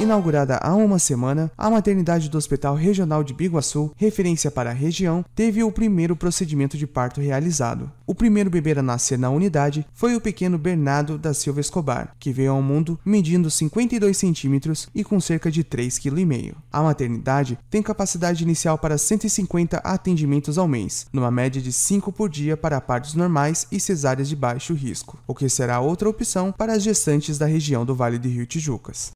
Inaugurada há uma semana, a maternidade do Hospital Regional de Biguaçu, referência para a região, teve o primeiro procedimento de parto realizado. O primeiro bebê a nascer na unidade foi o pequeno Bernardo da Silva Escobar, que veio ao mundo medindo 52 centímetros e com cerca de 3,5 kg. A maternidade tem capacidade inicial para 150 atendimentos ao mês, numa média de 5 por dia para partos normais e cesáreas de baixo risco, o que será outra opção para as gestantes da região do Vale do Rio Tijucas.